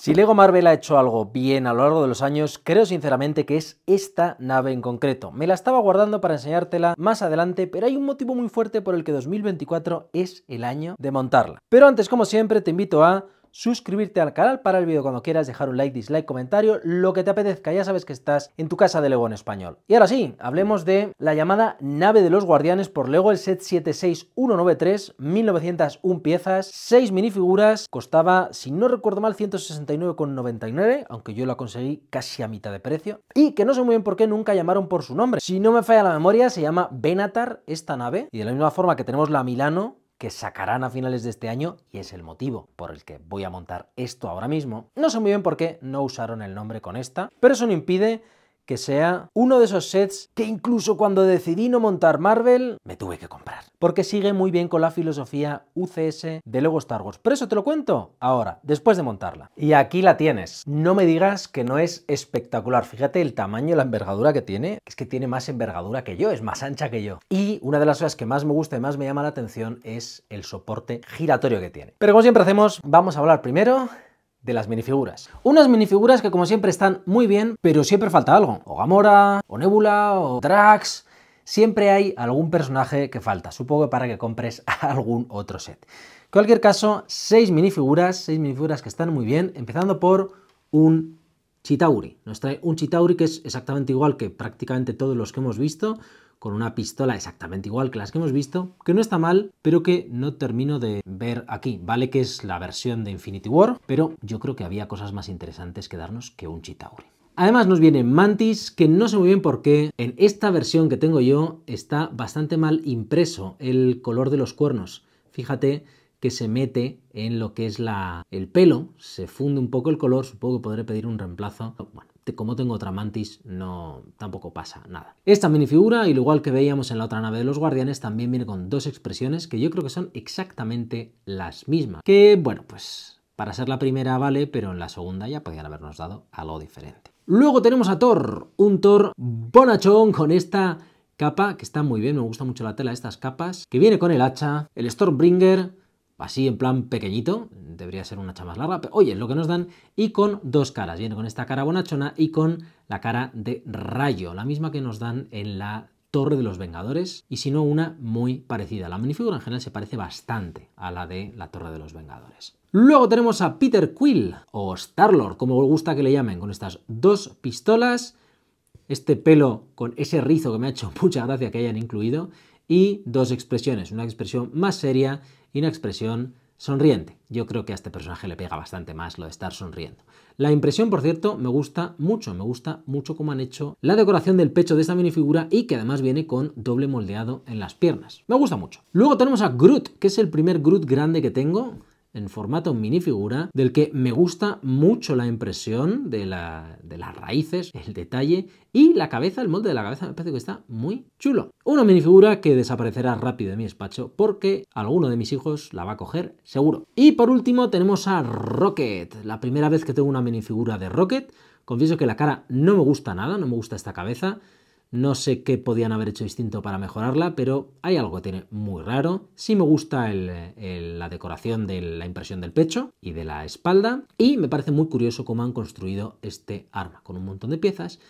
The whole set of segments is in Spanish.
Si Lego Marvel ha hecho algo bien a lo largo de los años, creo sinceramente que es esta nave en concreto. Me la estaba guardando para enseñártela más adelante, pero hay un motivo muy fuerte por el que 2024 es el año de montarla. Pero antes, como siempre, te invito a suscribirte al canal, para el vídeo cuando quieras, dejar un like, dislike, comentario, lo que te apetezca, ya sabes que estás en tu casa de LEGO en español. Y ahora sí, hablemos de la llamada nave de los guardianes por LEGO, el set 76193, 1901 piezas, 6 minifiguras, costaba, si no recuerdo mal, 169,99, aunque yo la conseguí casi a mitad de precio, y que no sé muy bien por qué nunca llamaron por su nombre. Si no me falla la memoria, se llama Benatar esta nave, y de la misma forma que tenemos la Milano, que sacarán a finales de este año y es el motivo por el que voy a montar esto ahora mismo. No sé muy bien por qué no usaron el nombre con esta, pero eso no impide que sea uno de esos sets que incluso cuando decidí no montar Marvel, me tuve que comprar. Porque sigue muy bien con la filosofía UCS de Lego Star Wars. Pero eso te lo cuento ahora, después de montarla. Y aquí la tienes. No me digas que no es espectacular. Fíjate el tamaño, la envergadura que tiene. Es que tiene más envergadura que yo, es más ancha que yo. Y una de las cosas que más me gusta y más me llama la atención es el soporte giratorio que tiene. Pero como siempre hacemos, vamos a hablar primero de las minifiguras. Unas minifiguras que como siempre están muy bien, pero siempre falta algo. O Gamora, o Nebula, o Drax... Siempre hay algún personaje que falta, supongo para que compres algún otro set. En cualquier caso, seis minifiguras, seis minifiguras que están muy bien, empezando por un Chitauri. Nos trae un Chitauri que es exactamente igual que prácticamente todos los que hemos visto, con una pistola exactamente igual que las que hemos visto, que no está mal, pero que no termino de ver aquí. Vale que es la versión de Infinity War, pero yo creo que había cosas más interesantes que darnos que un Chitauri. Además nos viene Mantis, que no sé muy bien por qué, en esta versión que tengo yo está bastante mal impreso el color de los cuernos. Fíjate que se mete en lo que es la, el pelo, se funde un poco el color, supongo que podré pedir un reemplazo. Bueno, este, como tengo otra mantis, no, tampoco pasa nada. Esta minifigura, al igual que veíamos en la otra nave de los guardianes, también viene con dos expresiones que yo creo que son exactamente las mismas. Que, bueno, pues para ser la primera vale, pero en la segunda ya podían habernos dado algo diferente. Luego tenemos a Thor, un Thor bonachón con esta capa que está muy bien, me gusta mucho la tela de estas capas, que viene con el hacha, el Stormbringer, así en plan pequeñito, debería ser una hacha más larga, pero oye, es lo que nos dan, y con dos caras, viene con esta cara bonachona y con la cara de rayo, la misma que nos dan en la Torre de los Vengadores, y si no una muy parecida. La minifigura en general se parece bastante a la de la Torre de los Vengadores. Luego tenemos a Peter Quill, o Starlord, como gusta que le llamen, con estas dos pistolas, este pelo con ese rizo que me ha hecho mucha gracia que hayan incluido, y dos expresiones, una expresión más seria y una expresión sonriente. Yo creo que a este personaje le pega bastante más lo de estar sonriendo. La impresión, por cierto, me gusta mucho, me gusta mucho cómo han hecho la decoración del pecho de esta minifigura y que además viene con doble moldeado en las piernas. Me gusta mucho. Luego tenemos a Groot, que es el primer Groot grande que tengo en formato minifigura, del que me gusta mucho la impresión de, las raíces, el detalle y la cabeza, el molde de la cabeza me parece que está muy chulo. Una minifigura que desaparecerá rápido de mi despacho porque alguno de mis hijos la va a coger seguro. Y por último tenemos a Rocket, la primera vez que tengo una minifigura de Rocket, confieso que la cara no me gusta nada, no me gusta esta cabeza, no sé qué podían haber hecho distinto para mejorarla, pero hay algo que tiene muy raro. Sí me gusta la decoración de la impresión del pecho y de la espalda. Y me parece muy curioso cómo han construido este arma, con un montón de piezas.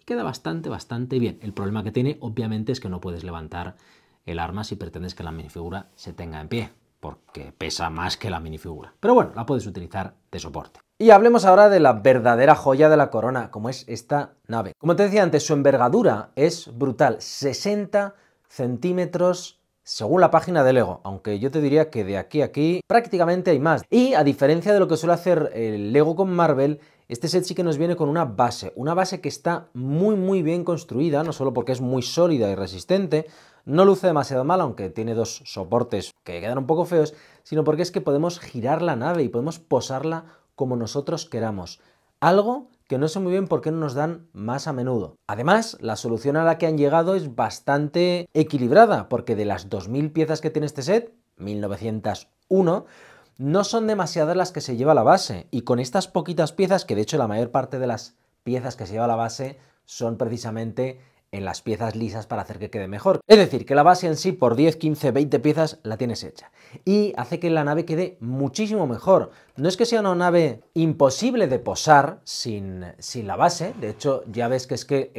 Y queda bastante, bastante bien. El problema que tiene, obviamente, es que no puedes levantar el arma si pretendes que la minifigura se tenga en pie, porque pesa más que la minifigura. Pero bueno, la puedes utilizar de soporte. Y hablemos ahora de la verdadera joya de la corona, como es esta nave. Como te decía antes, su envergadura es brutal, 60 centímetros según la página de Lego, aunque yo te diría que de aquí a aquí prácticamente hay más. Y a diferencia de lo que suele hacer el Lego con Marvel, este set sí que nos viene con una base, una base que está muy muy bien construida, no solo porque es muy sólida y resistente, no luce demasiado mal, aunque tiene dos soportes que quedan un poco feos, sino porque es que podemos girar la nave y podemos posarla como nosotros queramos. Algo que no sé muy bien por qué no nos dan más a menudo. Además, la solución a la que han llegado es bastante equilibrada, porque de las 2.000 piezas que tiene este set, 1901, no son demasiadas las que se lleva la base, y con estas poquitas piezas, que de hecho la mayor parte de las piezas que se lleva la base son precisamente en las piezas lisas para hacer que quede mejor. Es decir, que la base en sí por 10, 15, 20 piezas la tienes hecha y hace que la nave quede muchísimo mejor. No es que sea una nave imposible de posar sin, la base, de hecho ya ves que es que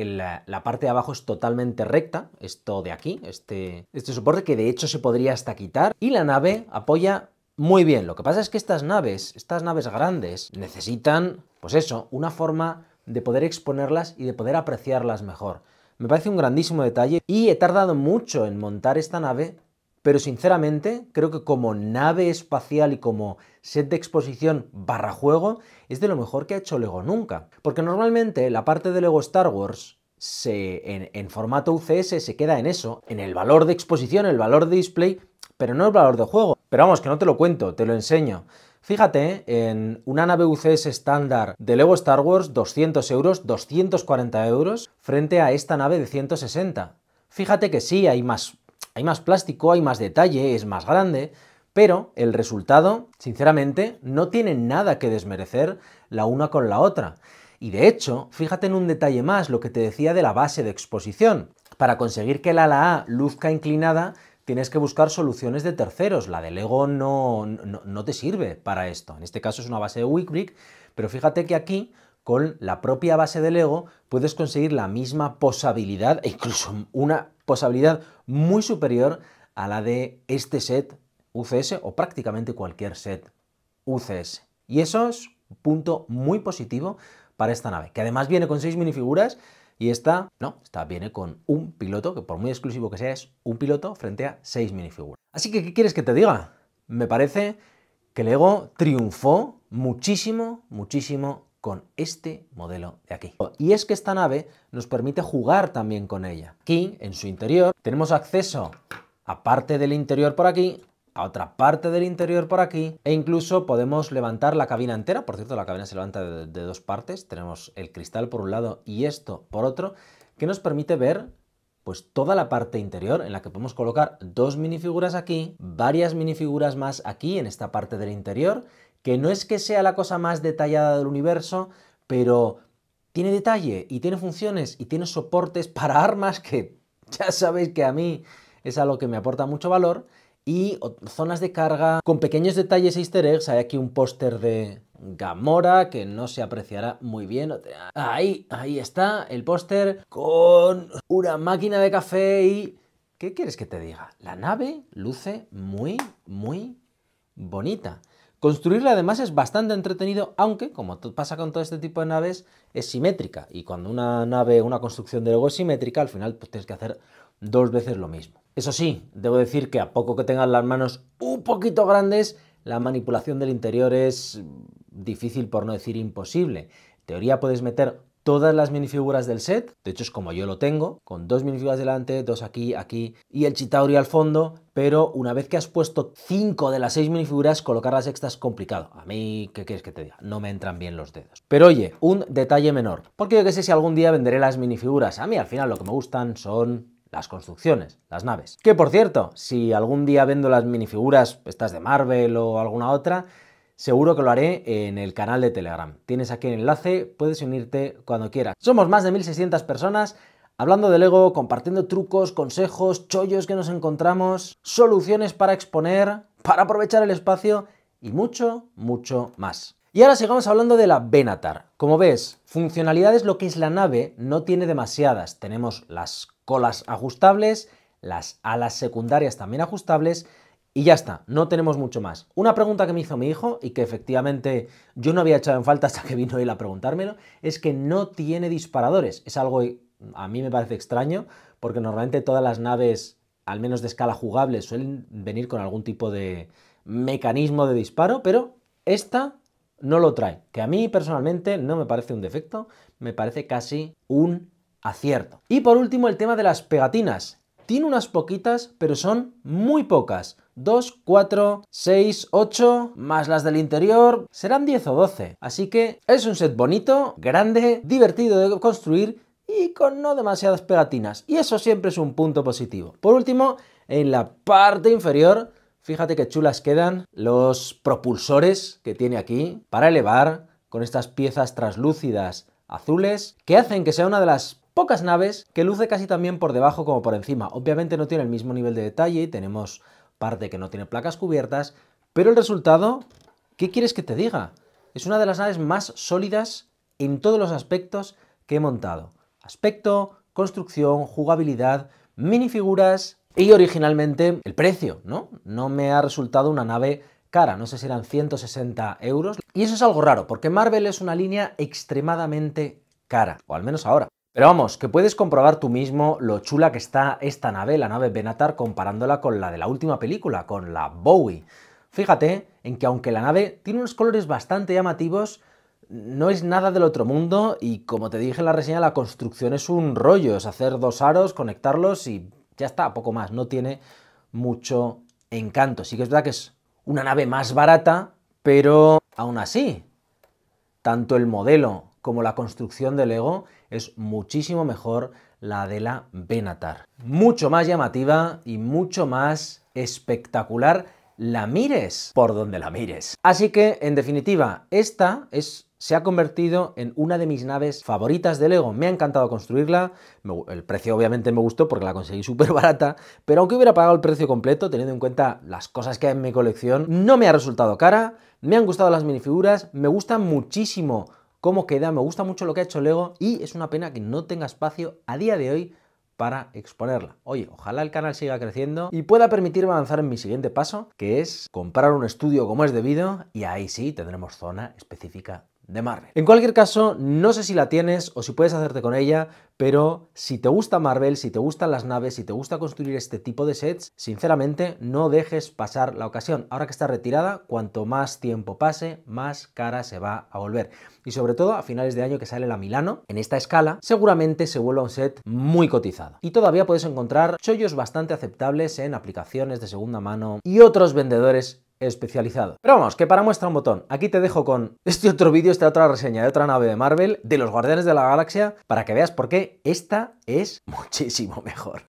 la parte de abajo es totalmente recta, esto de aquí, este, este soporte que de hecho se podría hasta quitar y la nave apoya muy bien. Lo que pasa es que estas naves, estas naves grandes, necesitan, pues eso, una forma de poder exponerlas y de poder apreciarlas mejor. Me parece un grandísimo detalle y he tardado mucho en montar esta nave, pero sinceramente creo que como nave espacial y como set de exposición barra juego es de lo mejor que ha hecho Lego nunca. Porque normalmente la parte de Lego Star Wars en, en formato UCS se queda en eso, en el valor de exposición, el valor de display, pero no el valor de juego. Pero vamos, que no te lo cuento, te lo enseño. Fíjate, ¿eh? en una nave UCS estándar de Lego Star Wars, 200 euros, 240 euros, frente a esta nave de 160. Fíjate que sí, hay más, hay más plástico, hay más detalle, es más grande, pero el resultado, sinceramente, no tiene nada que desmerecer la una con la otra. Y de hecho, fíjate en un detalle más, lo que te decía de la base de exposición. Para conseguir que el ala A luzca inclinada, tienes que buscar soluciones de terceros. La de Lego no, no, te sirve para esto. En este caso es una base de Wickbrick, pero fíjate que aquí con la propia base de Lego puedes conseguir la misma posibilidad e incluso una posibilidad muy superior a la de este set UCS o prácticamente cualquier set UCS. Y eso es un punto muy positivo para esta nave, que además viene con seis minifiguras y esta, no, esta viene con un piloto, que por muy exclusivo que sea, es un piloto frente a seis minifiguras. Así que, ¿qué quieres que te diga? Me parece que Lego triunfó muchísimo, muchísimo con este modelo de aquí. Y es que esta nave nos permite jugar también con ella. Aquí, en su interior, tenemos acceso, aparte del interior por aquí, a otra parte del interior por aquí e incluso podemos levantar la cabina entera. Por cierto, la cabina se levanta de, dos partes. Tenemos el cristal por un lado y esto por otro, que nos permite ver pues toda la parte interior en la que podemos colocar dos minifiguras aquí, varias minifiguras más aquí en esta parte del interior, que no es que sea la cosa más detallada del universo, pero tiene detalle y tiene funciones y tiene soportes para armas que ya sabéis que a mí es algo que me aporta mucho valor y zonas de carga con pequeños detalles e easter eggs. Hay aquí un póster de Gamora que no se apreciará muy bien. Ahí, ahí está el póster con una máquina de café y... ¿Qué quieres que te diga? La nave luce muy, muy bonita. Construirla además es bastante entretenido, aunque, como pasa con todo este tipo de naves, es simétrica. Y cuando una nave, una construcción de logo es simétrica, al final pues, tienes que hacer dos veces lo mismo. Eso sí, debo decir que a poco que tengan las manos un poquito grandes, la manipulación del interior es difícil por no decir imposible. En teoría puedes meter todas las minifiguras del set, de hecho es como yo lo tengo, con dos minifiguras delante, dos aquí, aquí y el Chitauri al fondo, pero una vez que has puesto cinco de las seis minifiguras, colocar las sextas es complicado. A mí, ¿qué quieres que te diga? No me entran bien los dedos. Pero oye, un detalle menor, porque yo qué sé si algún día venderé las minifiguras, a mí al final lo que me gustan son las construcciones, las naves. Que por cierto, si algún día vendo las minifiguras, estas de Marvel o alguna otra, seguro que lo haré en el canal de Telegram. Tienes aquí el enlace, puedes unirte cuando quieras. Somos más de 1600 personas hablando de Lego, compartiendo trucos, consejos, chollos que nos encontramos, soluciones para exponer, para aprovechar el espacio y mucho, mucho más. Y ahora sigamos hablando de la Benatar. Como ves, funcionalidades lo que es la nave no tiene demasiadas. Tenemos las colas ajustables, las alas secundarias también ajustables y ya está, no tenemos mucho más. Una pregunta que me hizo mi hijo y que efectivamente yo no había echado en falta hasta que vino él a preguntármelo, es que no tiene disparadores. Es algo a mí me parece extraño porque normalmente todas las naves, al menos de escala jugable, suelen venir con algún tipo de mecanismo de disparo, pero esta no lo trae, que a mí personalmente no me parece un defecto, me parece casi un acierto. Y por último el tema de las pegatinas. Tiene unas poquitas, pero son muy pocas. 2, 4, 6, 8, más las del interior, serán 10 o 12. Así que es un set bonito, grande, divertido de construir y con no demasiadas pegatinas. Y eso siempre es un punto positivo. Por último, en la parte inferior Fíjate qué chulas quedan los propulsores que tiene aquí para elevar con estas piezas translúcidas azules que hacen que sea una de las pocas naves que luce casi también por debajo como por encima. Obviamente no tiene el mismo nivel de detalle, tenemos parte que no tiene placas cubiertas, pero el resultado, ¿qué quieres que te diga? Es una de las naves más sólidas en todos los aspectos que he montado. Aspecto, construcción, jugabilidad, minifiguras y originalmente el precio, ¿no? No me ha resultado una nave cara, no sé si eran 160 euros. Y eso es algo raro, porque Marvel es una línea extremadamente cara, o al menos ahora. Pero vamos, que puedes comprobar tú mismo lo chula que está esta nave, la nave Benatar, comparándola con la de la última película, con la Bowie. Fíjate en que aunque la nave tiene unos colores bastante llamativos, no es nada del otro mundo y como te dije en la reseña, la construcción es un rollo, es hacer dos aros, conectarlos y ya está, poco más, no tiene mucho encanto. Sí que es verdad que es una nave más barata, pero aún así, tanto el modelo como la construcción del Lego es muchísimo mejor la de la Benatar. Mucho más llamativa y mucho más espectacular la mires por donde la mires. Así que, en definitiva, esta es se ha convertido en una de mis naves favoritas de Lego. Me ha encantado construirla. El precio obviamente me gustó porque la conseguí súper barata, pero aunque hubiera pagado el precio completo, teniendo en cuenta las cosas que hay en mi colección, no me ha resultado cara. Me han gustado las minifiguras, me gusta muchísimo cómo queda, me gusta mucho lo que ha hecho Lego y es una pena que no tenga espacio a día de hoy para exponerla. Oye, ojalá el canal siga creciendo y pueda permitirme avanzar en mi siguiente paso, que es comprar un estudio como es debido y ahí sí tendremos zona específica en cualquier caso, no sé si la tienes o si puedes hacerte con ella, pero si te gusta Marvel, si te gustan las naves, si te gusta construir este tipo de sets, sinceramente no dejes pasar la ocasión. Ahora que está retirada, cuanto más tiempo pase, más cara se va a volver. Y sobre todo a finales de año que sale la Milano, en esta escala, seguramente se vuelva un set muy cotizado. Y todavía puedes encontrar chollos bastante aceptables en aplicaciones de segunda mano y otros vendedores especializado. Pero vamos, que para muestra un botón, aquí te dejo con este otro vídeo, esta otra reseña de otra nave de Marvel, de los Guardianes de la Galaxia, para que veas por qué esta es muchísimo mejor.